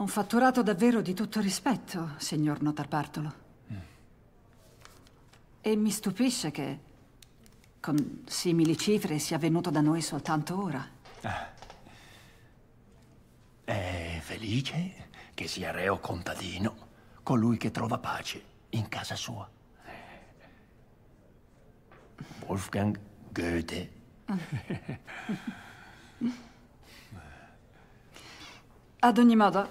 Un fatturato davvero di tutto rispetto, signor Notarbartolo. Mm. E mi stupisce che con simili cifre sia venuto da noi soltanto ora. Ah. È felice che sia reo contadino colui che trova pace in casa sua. Wolfgang Goethe. Ad ogni modo,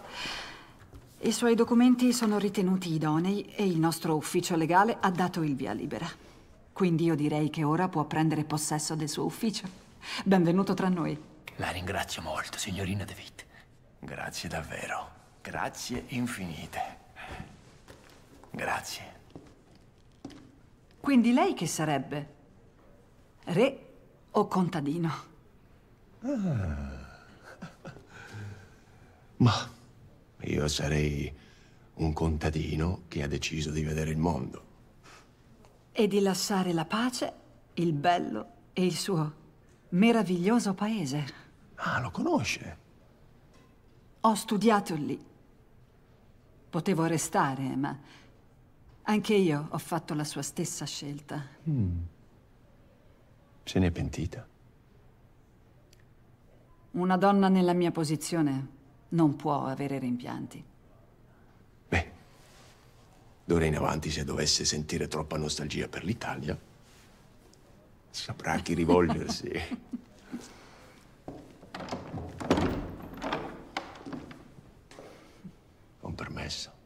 i suoi documenti sono ritenuti idonei e il nostro ufficio legale ha dato il via libera. Quindi io direi che ora può prendere possesso del suo ufficio. Benvenuto tra noi. La ringrazio molto, signorina De Witt. Grazie davvero. Grazie infinite. Grazie. Quindi lei che sarebbe? Re o contadino? Ah. Ma... Io sarei un contadino che ha deciso di vedere il mondo. E di lasciare la pace, il bello e il suo meraviglioso paese. Ah, lo conosce? Ho studiato lì. Potevo restare, ma anche io ho fatto la sua stessa scelta. Mm. Se ne è pentita? Una donna nella mia posizione non può avere rimpianti. Beh, d'ora in avanti se dovesse sentire troppa nostalgia per l'Italia, saprà a chi rivolgersi. Con permesso.